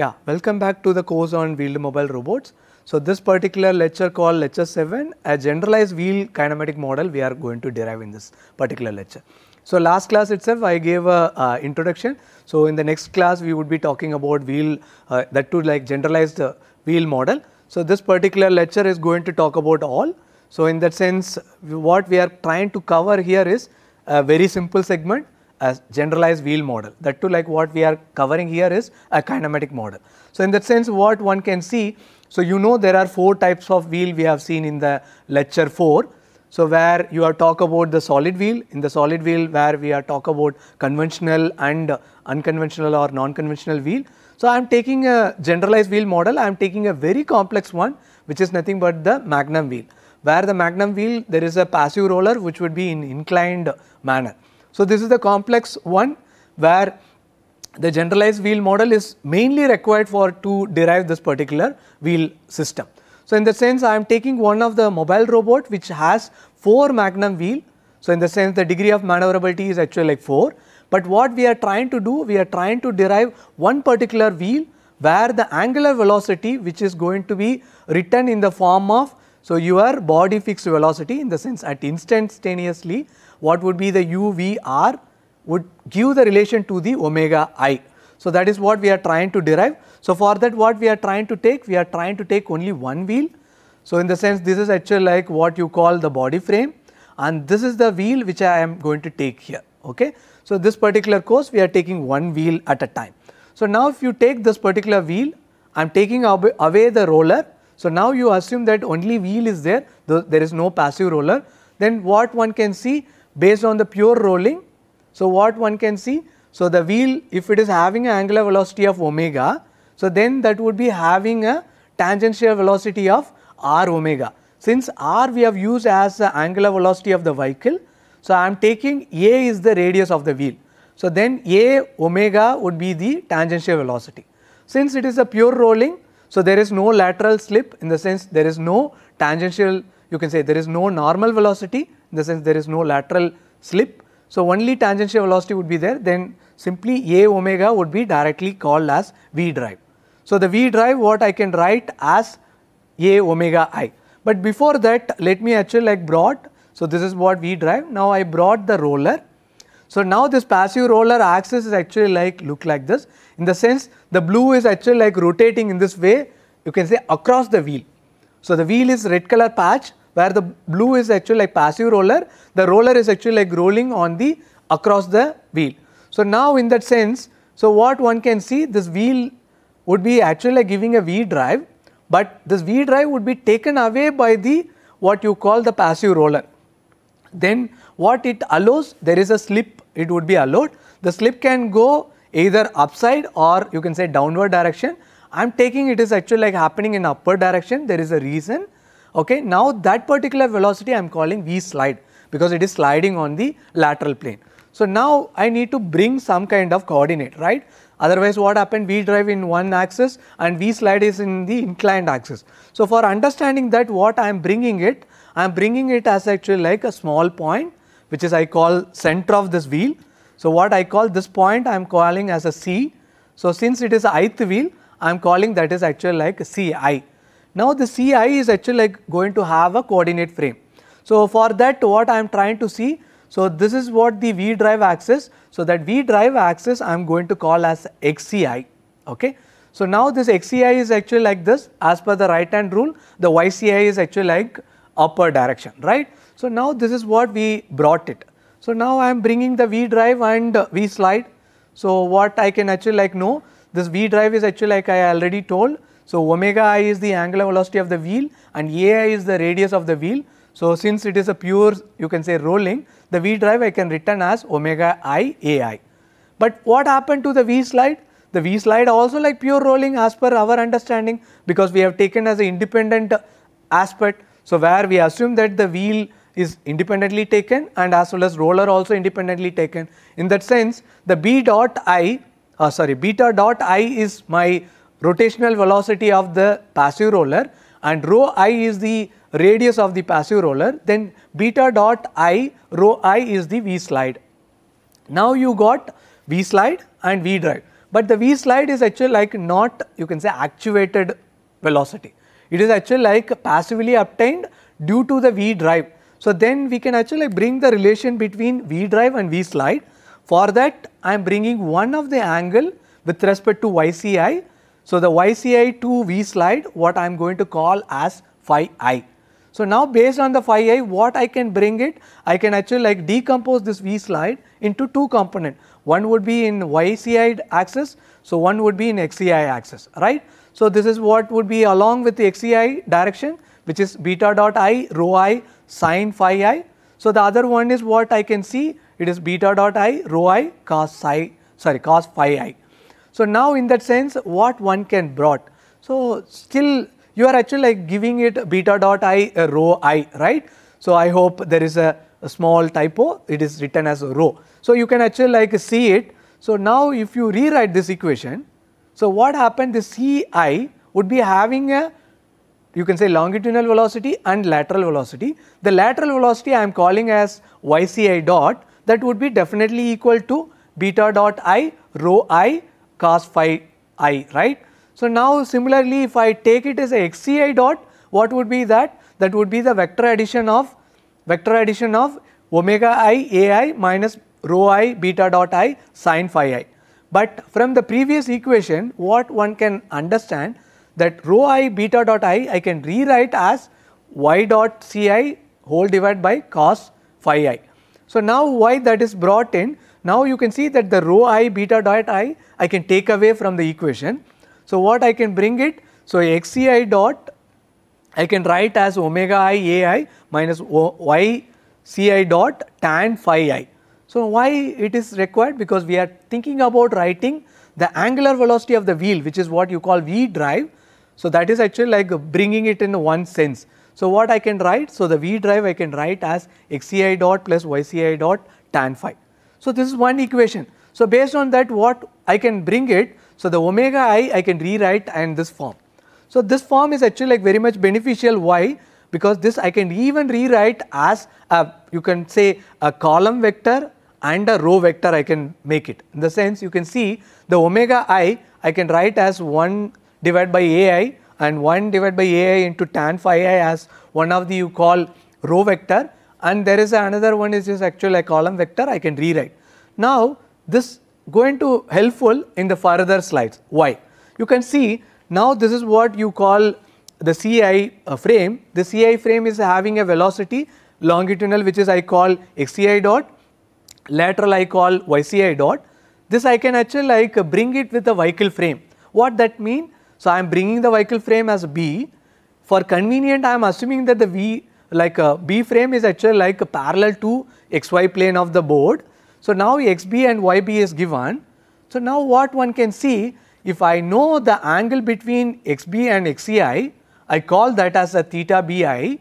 Yeah, welcome back to the course on wheeled mobile robots. So this particular lecture called lecture 7, a generalized wheel kinematic model we are going to derive in this particular lecture. So last class itself I gave a uh, introduction. So in the next class we would be talking about wheel uh, that too like generalized uh, wheel model. So this particular lecture is going to talk about all. So in that sense what we are trying to cover here is a very simple segment a generalized wheel model. That too like what we are covering here is a kinematic model. So in that sense what one can see, so you know there are four types of wheel we have seen in the lecture 4. So where you are talk about the solid wheel, in the solid wheel where we are talk about conventional and unconventional or non-conventional wheel. So I am taking a generalized wheel model, I am taking a very complex one which is nothing but the magnum wheel. Where the magnum wheel there is a passive roller which would be in inclined manner. So, this is the complex one where the generalized wheel model is mainly required for to derive this particular wheel system. So, in the sense I am taking one of the mobile robot which has 4 magnum wheel. So, in the sense the degree of maneuverability is actually like 4, but what we are trying to do we are trying to derive one particular wheel where the angular velocity which is going to be written in the form of so your body fixed velocity in the sense at instantaneously what would be the UVR would give the relation to the omega i. So that is what we are trying to derive. So for that what we are trying to take, we are trying to take only one wheel. So in the sense this is actually like what you call the body frame and this is the wheel which I am going to take here. Okay. So this particular course we are taking one wheel at a time. So now if you take this particular wheel, I am taking away the roller. So now you assume that only wheel is there, there is no passive roller. Then what one can see based on the pure rolling. So, what one can see? So, the wheel if it is having an angular velocity of omega, so then that would be having a tangential velocity of r omega. Since r we have used as the angular velocity of the vehicle, so I am taking a is the radius of the wheel. So, then a omega would be the tangential velocity. Since it is a pure rolling, so there is no lateral slip in the sense there is no tangential you can say there is no normal velocity in the sense there is no lateral slip. So, only tangential velocity would be there then simply A omega would be directly called as V drive. So, the V drive what I can write as A omega i. But before that let me actually like brought, so this is what V drive, now I brought the roller. So, now this passive roller axis is actually like look like this in the sense the blue is actually like rotating in this way you can say across the wheel. So, the wheel is red color patch where the blue is actually like passive roller, the roller is actually like rolling on the across the wheel. So, now in that sense, so what one can see this wheel would be actually like giving a V drive, but this V drive would be taken away by the what you call the passive roller. Then what it allows there is a slip it would be allowed. The slip can go either upside or you can say downward direction. I am taking it is actually like happening in upward direction there is a reason Okay, now that particular velocity I am calling V slide because it is sliding on the lateral plane. So now I need to bring some kind of coordinate, right? Otherwise what happened, V drive in one axis and V slide is in the inclined axis. So for understanding that what I am bringing it, I am bringing it as actually like a small point which is I call center of this wheel. So what I call this point I am calling as a C. So since it is ith wheel, I am calling that is actually like CI. Now the CI is actually like going to have a coordinate frame. So for that what I am trying to see, so this is what the V drive axis, so that V drive axis I am going to call as XCI, okay. So now this XCI is actually like this as per the right hand rule, the YCI is actually like upper direction, right. So now this is what we brought it. So now I am bringing the V drive and V slide. So what I can actually like know, this V drive is actually like I already told, so, omega i is the angular velocity of the wheel and ai is the radius of the wheel. So, since it is a pure you can say rolling the V drive I can return as omega i ai. But what happened to the V slide? The V slide also like pure rolling as per our understanding because we have taken as an independent aspect. So, where we assume that the wheel is independently taken and as well as roller also independently taken. In that sense the B dot i uh, sorry beta dot i is my rotational velocity of the passive roller and rho i is the radius of the passive roller then beta dot i rho i is the V slide. Now you got V slide and V drive but the V slide is actually like not you can say actuated velocity. It is actually like passively obtained due to the V drive. So then we can actually bring the relation between V drive and V slide. For that I am bringing one of the angle with respect to YCI so, the YCI 2 V slide what I am going to call as phi i. So, now based on the phi i what I can bring it I can actually like decompose this V slide into two component one would be in YCI axis so one would be in XCI axis right. So, this is what would be along with the XCI direction which is beta dot i rho i sine phi i. So, the other one is what I can see it is beta dot i rho i cos psi sorry cos phi i. So, now in that sense what one can brought. So, still you are actually like giving it beta dot i uh, row i right. So, I hope there is a, a small typo it is written as row. So, you can actually like see it. So, now if you rewrite this equation. So, what happened the C i would be having a you can say longitudinal velocity and lateral velocity. The lateral velocity I am calling as yci dot that would be definitely equal to beta dot i rho i cos phi i, right. So, now similarly if I take it as a xci dot, what would be that? That would be the vector addition of vector addition of omega i ai minus rho i beta dot i sine phi i. But from the previous equation, what one can understand that rho i beta dot i, I can rewrite as y dot ci whole divided by cos phi i. So, now why that is brought in? Now you can see that the rho i beta dot i, I can take away from the equation. So what I can bring it, so xci dot I can write as omega i ai minus y ci dot tan phi i. So why it is required? Because we are thinking about writing the angular velocity of the wheel which is what you call v drive. So that is actually like bringing it in one sense. So what I can write? So the v drive I can write as xci dot plus yci dot tan phi. So, this is one equation. So, based on that what I can bring it, so the omega i I can rewrite and this form. So, this form is actually like very much beneficial why because this I can even rewrite as a, you can say a column vector and a row vector I can make it. In the sense you can see the omega i I can write as 1 divided by ai and 1 divided by ai into tan phi i as one of the you call row vector and there is another one is just actually a column vector I can rewrite. Now this going to helpful in the further slides. Why? You can see now this is what you call the CI uh, frame. The CI frame is having a velocity longitudinal which is I call xci dot, lateral I call yci dot. This I can actually like bring it with the vehicle frame. What that mean? So I am bringing the vehicle frame as B. For convenient I am assuming that the V like a uh, B frame is actually like parallel to xy plane of the board. So now xb and yb is given. So now what one can see if I know the angle between xb and xci, I call that as a theta bi.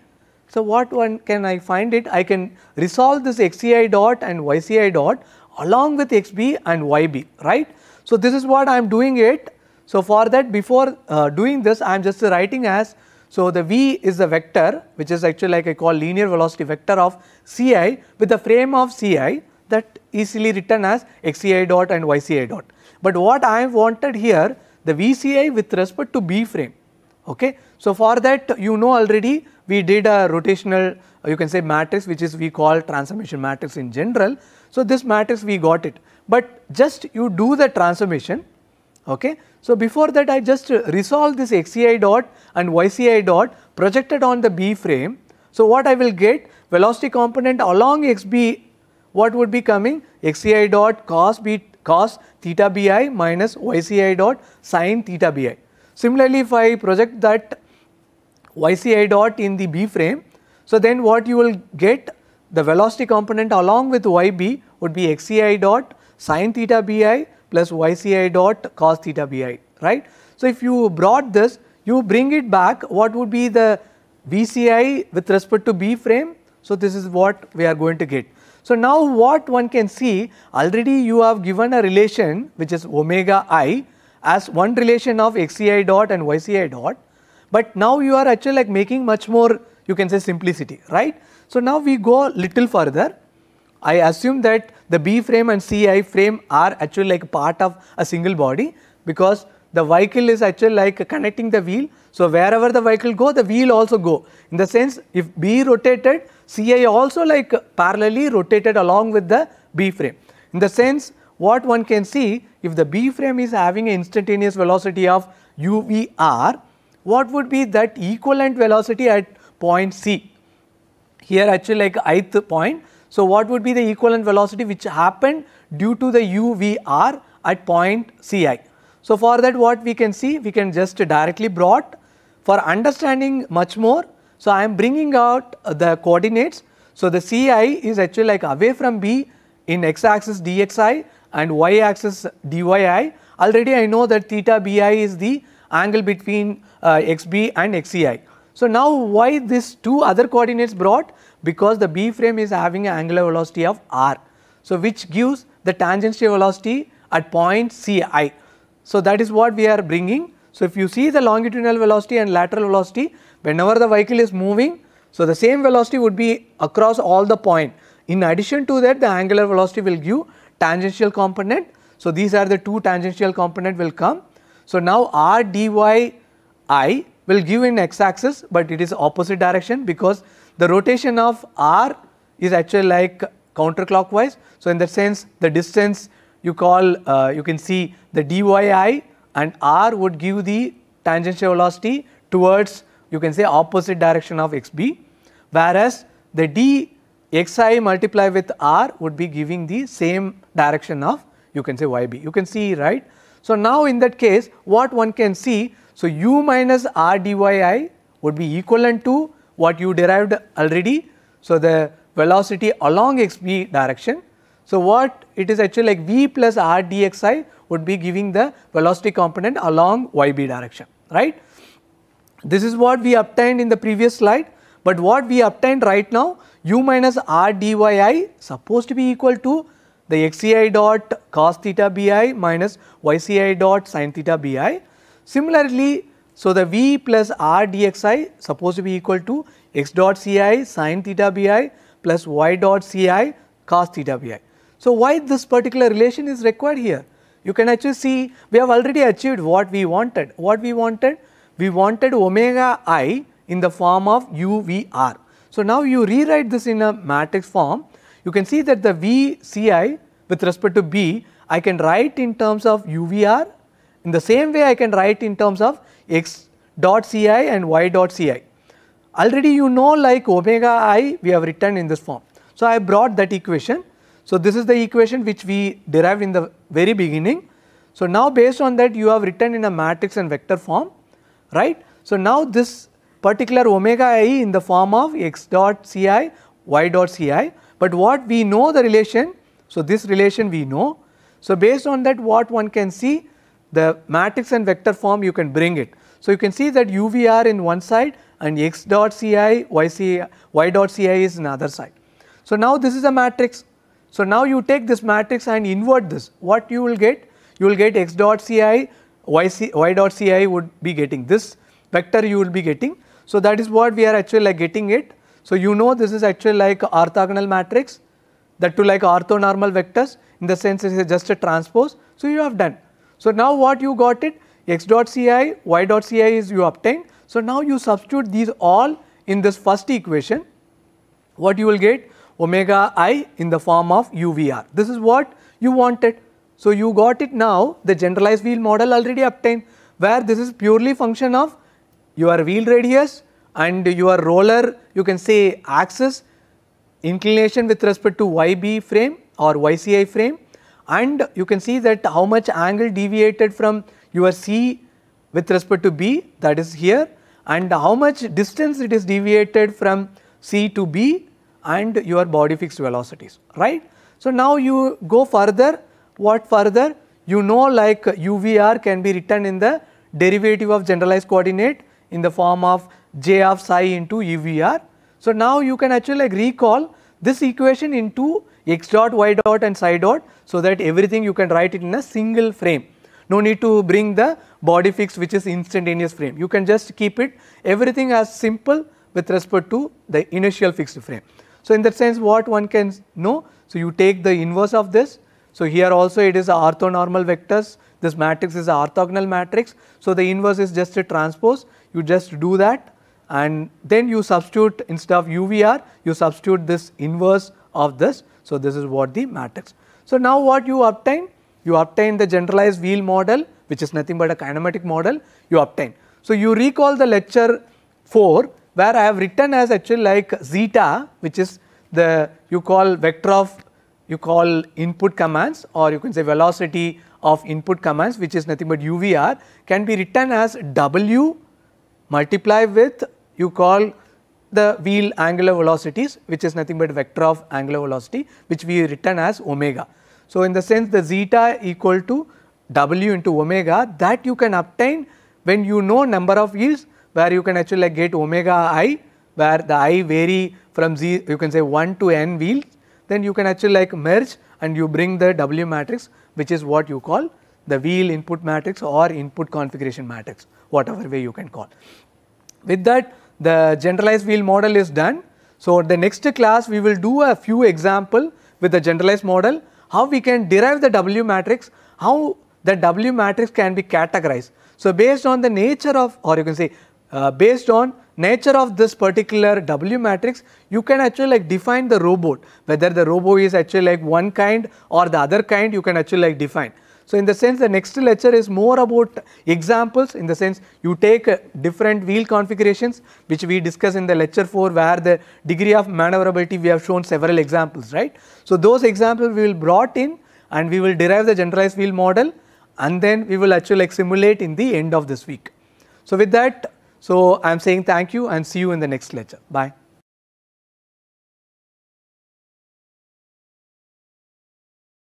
So what one can I find it? I can resolve this xci dot and yci dot along with xb and yb, right? So this is what I am doing it. So for that before uh, doing this I am just writing as so, the V is the vector which is actually like I call linear velocity vector of Ci with the frame of Ci that easily written as xci dot and yci dot. But what I wanted here the VCI with respect to B frame. Okay. So, for that you know already we did a rotational you can say matrix which is we call transformation matrix in general. So, this matrix we got it, but just you do the transformation Okay. So, before that I just resolve this xci dot and yci dot projected on the B frame. So, what I will get velocity component along xb what would be coming xci dot cos b cos theta bi minus yci dot sin theta bi. Similarly, if I project that yci dot in the B frame, so then what you will get the velocity component along with yb would be xci dot sin theta bi plus yci dot cos theta bi, right. So, if you brought this, you bring it back, what would be the VCI with respect to B frame? So, this is what we are going to get. So, now what one can see, already you have given a relation which is omega i as one relation of xci dot and yci dot, but now you are actually like making much more, you can say simplicity, right. So, now we go little further. I assume that the B frame and CI frame are actually like part of a single body because the vehicle is actually like connecting the wheel. So, wherever the vehicle go, the wheel also go. In the sense, if B rotated, CI also like parallelly rotated along with the B frame. In the sense, what one can see, if the B frame is having an instantaneous velocity of UVR, what would be that equivalent velocity at point C? Here actually like ith point, so, what would be the equivalent velocity which happened due to the UVR at point CI. So, for that what we can see, we can just directly brought for understanding much more. So, I am bringing out the coordinates. So, the CI is actually like away from B in x axis dxi and y axis dyi. Already I know that theta bi is the angle between uh, xb and xci. So, now why this two other coordinates brought? because the B frame is having an angular velocity of r. So, which gives the tangential velocity at point C i. So, that is what we are bringing. So, if you see the longitudinal velocity and lateral velocity whenever the vehicle is moving, so the same velocity would be across all the point. In addition to that the angular velocity will give tangential component. So, these are the two tangential component will come. So, now r dy i will give in x axis, but it is opposite direction because the rotation of r is actually like counterclockwise. So, in that sense the distance you call uh, you can see the dyi and r would give the tangential velocity towards you can say opposite direction of xb whereas the dxi multiply with r would be giving the same direction of you can say yb you can see right. So, now in that case what one can see so u minus r dyi would be equivalent to what you derived already. So, the velocity along xv direction. So, what it is actually like v plus r dxi would be giving the velocity component along yb direction, right. This is what we obtained in the previous slide, but what we obtained right now u minus r dyi supposed to be equal to the xci dot cos theta bi minus yci dot sin theta bi. Similarly, so, the V plus R dxi supposed to be equal to x dot ci sine theta bi plus y dot ci cos theta bi. So, why this particular relation is required here? You can actually see we have already achieved what we wanted. What we wanted? We wanted omega i in the form of u v r. So, now you rewrite this in a matrix form. You can see that the v ci with respect to b I can write in terms of u v r in the same way I can write in terms of x dot ci and y dot ci. Already you know like omega i we have written in this form. So, I brought that equation. So, this is the equation which we derived in the very beginning. So, now based on that you have written in a matrix and vector form right. So, now this particular omega i in the form of x dot ci y dot ci, but what we know the relation. So, this relation we know. So, based on that what one can see the matrix and vector form you can bring it. So, you can see that UVR in one side and x dot ci, y, dot ci is in another side. So, now this is a matrix. So, now you take this matrix and invert this. What you will get? You will get x dot ci, ci, y dot ci would be getting this vector you will be getting. So, that is what we are actually like getting it. So, you know this is actually like orthogonal matrix that to like orthonormal vectors in the sense it is just a transpose. So, you have done. So now what you got it x dot ci, y dot ci is you obtained. So now you substitute these all in this first equation. What you will get omega i in the form of uvr. This is what you wanted. So you got it now the generalized wheel model already obtained where this is purely function of your wheel radius and your roller you can say axis inclination with respect to yb frame or yci frame and you can see that how much angle deviated from your C with respect to B that is here and how much distance it is deviated from C to B and your body fixed velocities right. So, now you go further what further you know like UVR can be written in the derivative of generalized coordinate in the form of j of psi into UVR. So, now you can actually like recall this equation into x dot, y dot and psi dot so that everything you can write it in a single frame. No need to bring the body fix which is instantaneous frame. You can just keep it everything as simple with respect to the initial fixed frame. So, in that sense what one can know? So, you take the inverse of this. So, here also it is orthonormal vectors. This matrix is orthogonal matrix. So, the inverse is just a transpose. You just do that and then you substitute instead of UVR you substitute this inverse of this. So, this is what the matrix. So, now what you obtain? You obtain the generalized wheel model which is nothing but a kinematic model you obtain. So, you recall the lecture 4 where I have written as actually like zeta which is the you call vector of you call input commands or you can say velocity of input commands which is nothing but UVR can be written as W multiply with you call the wheel angular velocities which is nothing but vector of angular velocity which we written as omega. So, in the sense the zeta equal to w into omega that you can obtain when you know number of wheels where you can actually like get omega i where the i vary from z you can say 1 to n wheels then you can actually like merge and you bring the w matrix which is what you call the wheel input matrix or input configuration matrix whatever way you can call. With that the generalized wheel model is done. So, the next class we will do a few example with the generalized model, how we can derive the W matrix, how the W matrix can be categorized. So, based on the nature of or you can say uh, based on nature of this particular W matrix, you can actually like define the robot, whether the robot is actually like one kind or the other kind you can actually like define. So, in the sense the next lecture is more about examples in the sense you take uh, different wheel configurations which we discuss in the lecture 4 where the degree of maneuverability we have shown several examples right. So, those examples we will brought in and we will derive the generalized wheel model and then we will actually like simulate in the end of this week. So, with that so I am saying thank you and see you in the next lecture bye.